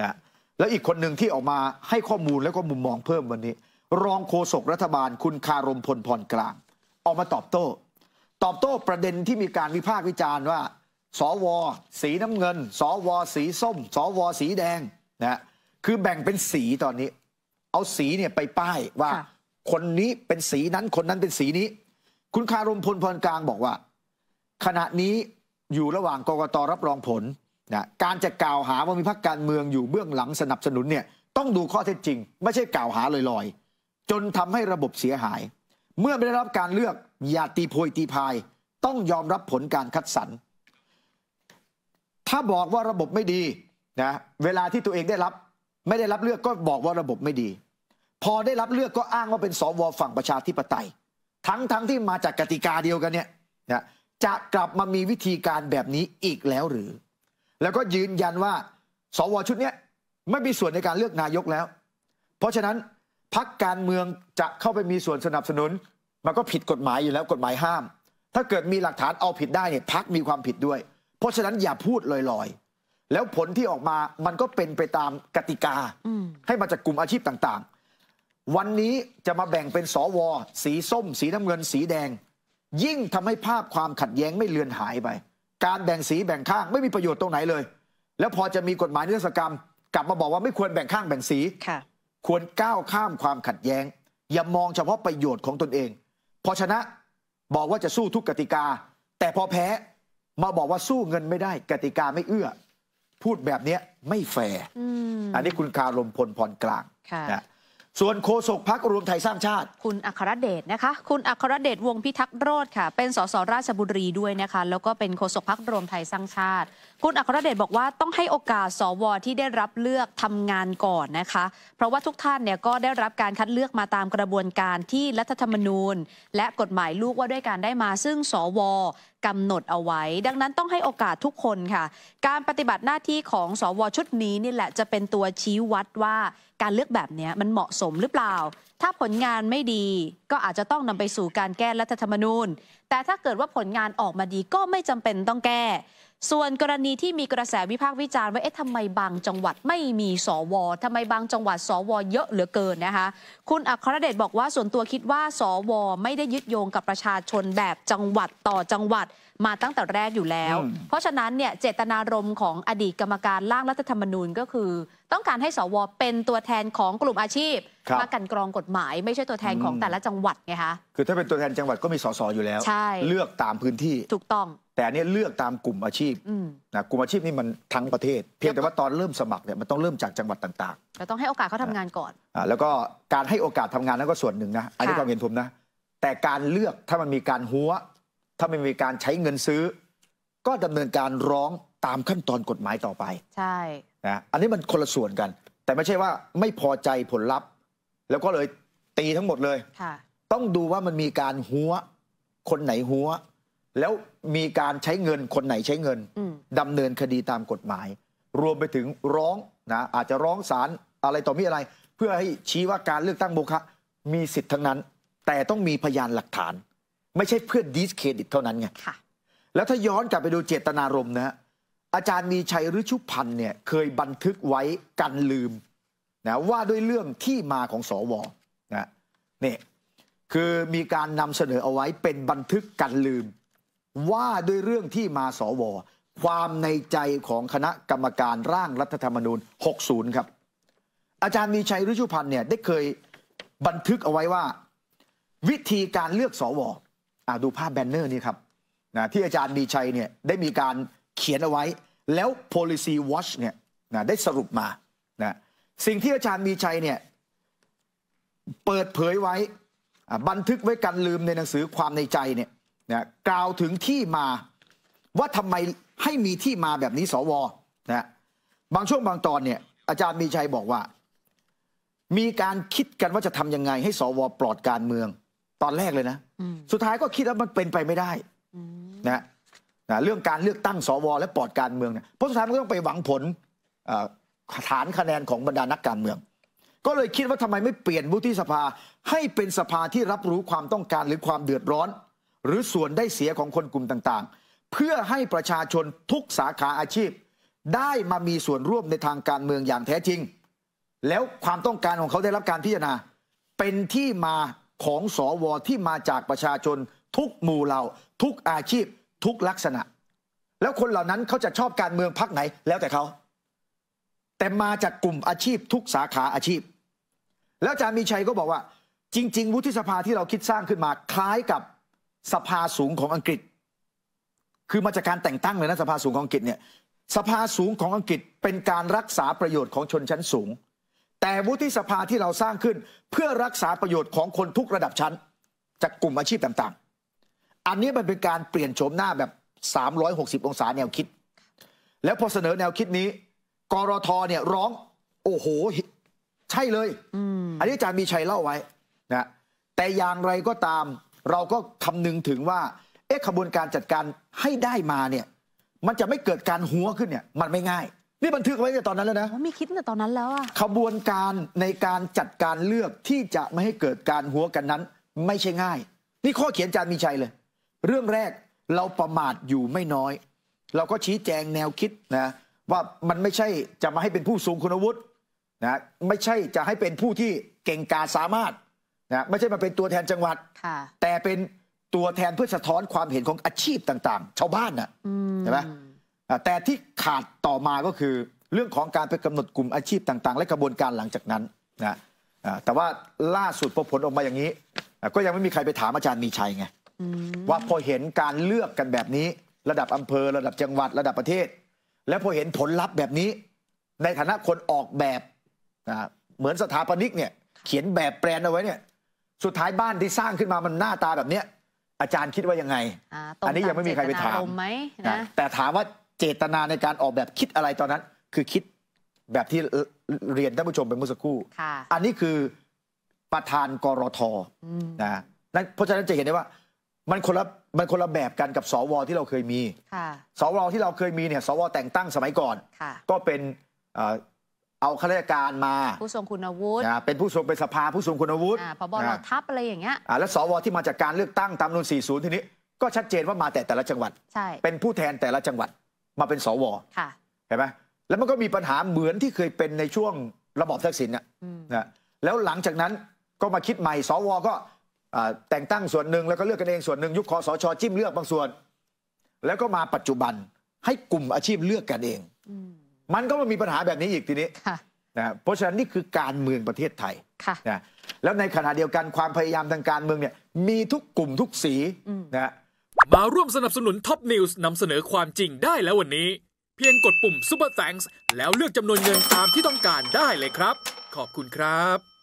นะแล้วอีกคนหนึ่งที่ออกมาให้ข้อมูลและก็มุมมองเพิ่มวันนี้ รองโฆษกรัฐบาลคุณคารมพลพรกลาง ออกมาตอบโต้ ตอบโต้ประเด็นที่มีการวิพากษ์วิจารณ์ว่า สวสีน้ำเงิน สวสีส้ม สวสีแดงนะคือแบ่งเป็นสีตอนนี้ เอาสีเนี่ยไปป้ายว่า คนนี้เป็นสีนั้นคนนั้นเป็นสีนี้ คุณคารมพลพรกลางบอกว่า ขณะนี้อยู่ระหว่างกรกตรับรองผลนะการจะกล่าวหาว่ามีพรรคการเมืองอยู่เบื้องหลังสนับสนุนเนี่ยต้องดูข้อเท็จจริง ไม่ใช่กล่าวหาลอยๆจนทำให้ระบบเสียหาย เมื่อไม่ได้รับการเลือกอย่าตีโพยตีพายต้องยอมรับผลการคัดสรรถ้าบอกว่าระบบไม่ดีนะเวลาที่ตัวเองได้รับไม่ได้รับเลือกก็บอกว่าระบบไม่ดี พอได้รับเลือกก็อ้างว่าเป็นสวฝั่งประชาธิปไตย ทั้งๆทที่มาจากกติกาเดียวกันเนี่ยนะจะกลับมามีวิธีการแบบนี้อีกแล้วหรือแล้วก็ยืนยันว่า สวชุดนี้ไม่มีส่วนในการเลือกนายกแล้ว เพราะฉะนั้นพักการเมืองจะเข้าไปมีส่วนสนับสนุนมันก็ผิดกฎหมายอยู่แล้วกฎหมายห้าม ถ้าเกิดมีหลักฐานเอาผิดได้เนี่ยพักมีความผิดด้วย เพราะฉะนั้นอย่าพูดลอยๆ แล้วผลที่ออกมามันก็เป็นไปตามกติกา ให้มาจากกลุ่มอาชีพต่างๆ วันนี้จะมาแบ่งเป็นสวสีส้ม สีน้ำเงิน สีแดง ยิ่งทำให้ภาพความขัดแย้งไม่เลือนหายไปการแบ่งสีแบ่งข้างไม่มีประโยชน์ตรงไหนเลย แล้วพอจะมีกฎหมายนิรศกรรมกลับมาบอกว่าไม่ควรแบ่งข้างแบ่งสีควรก้าวข้ามความขัดแย้งอย่ามองเฉพาะประโยชน์ของตนเองพอชนะ บอกว่าจะสู้ทุกกติกา แต่พอแพ้มาบอกว่าสู้เงินไม่ได้ กติกาไม่เอื้อ พูดแบบนี้ไม่แฟร์อันนี้คุณคารมพลพรกลางนะส่วนโฆษกพักรวมไทยสร้างชาติ คุณอัครเดชนะคะ คุณอัครเดชวงพิทักษ์โรธค่ะ เป็นสสราชบุรีด้วยนะคะแล้วก็เป็นโฆษกพักรวมไทยสร้างชาติ คุณอัครเดชบอกว่าต้องให้โอกาส สวที่ได้รับเลือกทำงานก่อนนะคะ เพราะว่าทุกท่านเนี่ยก็ได้รับการคัดเลือกมาตามกระบวนการที่รัฐธรรมนูญ และกฎหมายลูกว่าด้วยการได้มาซึ่งสวกำหนดเอาไว้ ดังนั้นต้องให้โอกาสทุกคนค่ะ การปฏิบัติหน้าที่ของ สวชุดนี้นี่แหละจะเป็นตัวชี้วัดว่า การเลือกแบบนี้มันเหมาะสมหรือเปล่า ถ้าผลงานไม่ดีก็อาจจะต้องนำไปสู่การแก้รัฐธรรมนูญ แต่ถ้าเกิดว่าผลงานออกมาดีก็ไม่จำเป็นต้องแก้ส่วนกรณีที่มีกระแสวิพากษ์วิจารณ์ว่าเอ๊ะทำไมบางจังหวัดไม่มีสวทำไมบางจังหวัดสว เยอะเหลือเกินนะคะคุณอัครเดชบอกว่าส่วนตัวคิดว่า สว ไม่ได้ยึดโยงกับประชาชนแบบจังหวัดต่อจังหวัดมาตั้งแต่แรกอยู่แล้ว เพราะฉะนั้นเนี่ยเจตนารมณ์ของอดีตกรรมการร่างรัฐธรรมนูญก็คือ ต้องการให้สว เป็นตัวแทนของกลุ่มอาชีพมากันกรองกฎหมายไม่ใช่ตัวแทนของแต่ละจังหวัดไงคะคือถ้าเป็นตัวแทนจังหวัดก็มีสสอยู่แล้วเลือกตามพื้นที่ ถูกต้องแต่อันนี้เลือกตามกลุ่มอาชีพนะกลุ่มอาชีพนี่มันทั้งประเทศเพียงแต่ว่าตอนเริ่มสมัครเนี่ยมันต้องเริ่มจากจังหวัดต่างๆแต่ต้องให้โอกาสเขาทางานก่อนอแล้วก็การให้โอกาสทำงานนั้นก็ส่วนหนึ่งนะอันนี้ความเห็นผมนะแต่การเลือกถ้ามันมีการหัวถ้ามันมีการใช้เงินซื้อ ก็ดำเนินการร้องตามขั้นตอนกฎหมายต่อไป ใช่นะอันนี้มันคนละส่วนกัน แต่ไม่ใช่ว่าไม่พอใจผลลัพธ์แล้วก็เลยตีทั้งหมดเลยต้องดูว่ามันมีการหัวคนไหนหัวแล้วมีการใช้เงินคนไหนใช้เงินดำเนินคดีตามกฎหมาย รวมไปถึงร้องนะอาจจะร้องศาลอะไรต่อมีอะไร เพื่อให้ชี้ว่าการเลือกตั้งโมฆะมีสิทธิ์ทั้งนั้น แต่ต้องมีพยานหลักฐาน ไม่ใช่เพื่อดิสเครดิตเท่านั้นไงแล้วถ้าย้อนกลับไปดูเจตนารมณ์นะฮะอาจารย์มีชัยฤชุพันธ์เนี่ยเคยบันทึกไว้กันลืมนะว่าด้วยเรื่องที่มาของสอวอนะนี่คือมีการนำเสนอเอาไว้เป็นบันทึกกันลืมว่าด้วยเรื่องที่มาสว ความในใจของคณะกรรมการร่างรัฐธรรมนูญ 60 ครับอาจารย์มีชัยรุชุพันธ์เนี่ยได้เคยบันทึกเอาไว้ว่าวิธีการเลือกสวอดูภาพแบนเนอร์นี่ครับนะที่อาจารย์มีชัยเนี่ยได้มีการเขียนเอาไว้ แล้ว policy watch เนี่ยนะได้สรุปมานะสิ่งที่อาจารย์มีชัยเนี่ยเปิดเผยไว้บันทึกไว้กันลืมในหนังสือความในใจเนี่ยนะกล่าวถึงที่มาว่าทำไมให้มีที่มาแบบนี้สวนะบางช่วงบางตอนเนี่ยอาจารย์มีชัยบอกว่า มีการคิดกันว่าจะทำยังไง ให้สว ปลอดการเมือง ตอนแรกเลยนะ สุดท้ายก็คิดว่ามันเป็นไปไม่ได้นะนะเรื่องการเลือกตั้งสวและปลอดการเมืองเนี่ยเพราะสุดท้ายมันก็ต้องไปหวังผลฐานคะแนนของบรรดานักการเมือง ก็เลยคิดว่าทำไมไม่เปลี่ยนวุฒิสภาให้เป็นสภาที่รับรู้ความต้องการหรือความเดือดร้อนหรือส่วนได้เสียของคนกลุ่มต่างๆ เพื่อให้ประชาชนทุกสาขาอาชีพ ได้มามีส่วนร่วมในทางการเมืองอย่างแท้จริง แล้วความต้องการของเขาได้รับการพิจารณา เป็นที่มาของสอวอที่มาจากประชาชนทุกหมู่เหล่าทุกอาชีพ ทุกลักษณะ แล้วคนเหล่านั้นเขาจะชอบการเมืองพักไหนแล้วแต่เขา แต่มาจากกลุ่มอาชีพทุกสาขาอาชีพ แล้วอาจารย์มีชัยก็บอกว่า จริงๆวุฒิสภาที่เราคิดสร้างขึ้นมาคล้ายกับสภาสูงของอังกฤษ คือมาจากการแต่งตั้งเลยนะสภาสูงของอังกฤษเนี่ย สภาสูงของอังกฤษเป็นการรักษาประโยชน์ของชนชั้นสูง แต่วุฒิสภาที่เราสร้างขึ้นเพื่อรักษาประโยชน์ของคนทุกระดับชั้นจากกลุ่มอาชีพต่างๆอันนี้มันเป็นการเปลี่ยนโฉมหน้าแบบ360องศาแนวคิด แล้วพอเสนอแนวคิดนี้ กรทเนี่ยร้อง โอ้โห ใช่เลยอันนี้อาจารย์มีชัยเล่าไว้นะแต่อย่างไรก็ตามเราก็คำนึงถึงว่าเอ๊ะขบวนการจัดการให้ได้มาเนี่ย มันจะไม่เกิดการหัวขึ้นเนี่ย มันไม่ง่าย นี่บันทึกไว้ในตอนนั้นแล้วนะมีคิดในตอนนั้นแล้วอะขบวนการในการจัดการเลือกที่จะไม่ให้เกิดการหัวกันนั้น ไม่ใช่ง่าย นี่ข้อเขียนจารมีชัยเลย เรื่องแรกเราประมาทอยู่ไม่น้อย เราก็ชี้แจงแนวคิดนะว่ามันไม่ใช่จะมาให้เป็นผู้สูงคุณวุฒินะ ไม่ใช่จะให้เป็นผู้ที่เก่งกาสามารถนะไม่ใช่มาเป็นตัวแทนจังหวัดแต่เป็นตัวแทนเพื่อสะท้อนความเห็นของอาชีพต่างๆ ชาวบ้านนะ่ะใช่ไหมแต่ที่ขาดต่อมาก็คือเรื่องของการไปกำหนดกลุ่มอาชีพต่างๆ และกระบวนการหลังจากนั้นนะแต่ว่าล่าสุดพอผลออกมาอย่างนี้ ก็ยังไม่มีใครไปถามอาจารย์มีชัยไงว่าพอเห็นการเลือกกันแบบนี้ ระดับอำเภอ ระดับจังหวัดระดับประเทศ และพอเห็นผลลัพธ์แบบนี้ ในฐานะคนออกแบบนะเหมือนสถาปนิกเนี่ยเขียนแบบแปลนเอาไว้เนี่ยสุดท้ายบ้านที่สร้างขึ้นมามันหน้าตาแบบเนี้ยอาจารย์คิดว่ายังไงอันนี้ยังไม่มีใครไปถามนะแต่ถามว่าเจตนาในการออกแบบคิดอะไรตอนนั้น คือคิดแบบที่เรียนท่านผู้ชมไปเมื่อสักครู่อันนี้คือประธานกรทนะนั่นเพราะฉะนั้นจะเห็นได้ว่ามันคนละมันคนละแบบกันกับสวที่เราเคยมีสวที่เราเคยมีเนี่ยสวแต่งตั้งสมัยก่อนก็เป็นเอาข้าราชการมาผู้ทรงคุณวุฒิเป็นผู้ทรงเป็นสภาผู้ทรงคุณวุฒิพบรทัพอะไรอย่างเงี้ยแล้ว สว ที่มาจากการเลือกตั้งตามนูน40ทีนี้ ก็ชัดเจนว่ามาแต่แต่ละจังหวัดเป็นผู้แทนแต่ละจังหวัดมาเป็นสวเห็นไหมแล้วมันก็มีปัญหาเหมือนที่เคยเป็นในช่วงระบอบทักษิณนะแล้วหลังจากนั้นก็มาคิดใหม่ สวก็แต่งตั้งส่วนหนึ่งแล้วก็เลือกกันเองส่วนหนึ่งยุคคอสชจิ้มเลือกบางส่วน แล้วก็มาปัจจุบันให้กลุ่มอาชีพเลือกกันเองมันก็มามีปัญหาแบบนี้อีกทีนี้นะเพราะฉะนั้น นี่คือการเมืองประเทศไทยนะแล้วในขณะเดียวกันความพยายามทางการเมืองเนี่ยมีทุกกลุ่มทุกสีนะมาร่วมสนับสนุนท็อปนิวส์นำเสนอความจริงได้แล้ววันนี้ เพียงกดปุ่มป u ปอร์แฟงส์แล้วเลือกจำนวนเงินตามที่ต้องการได้เลยครับ ขอบคุณครับ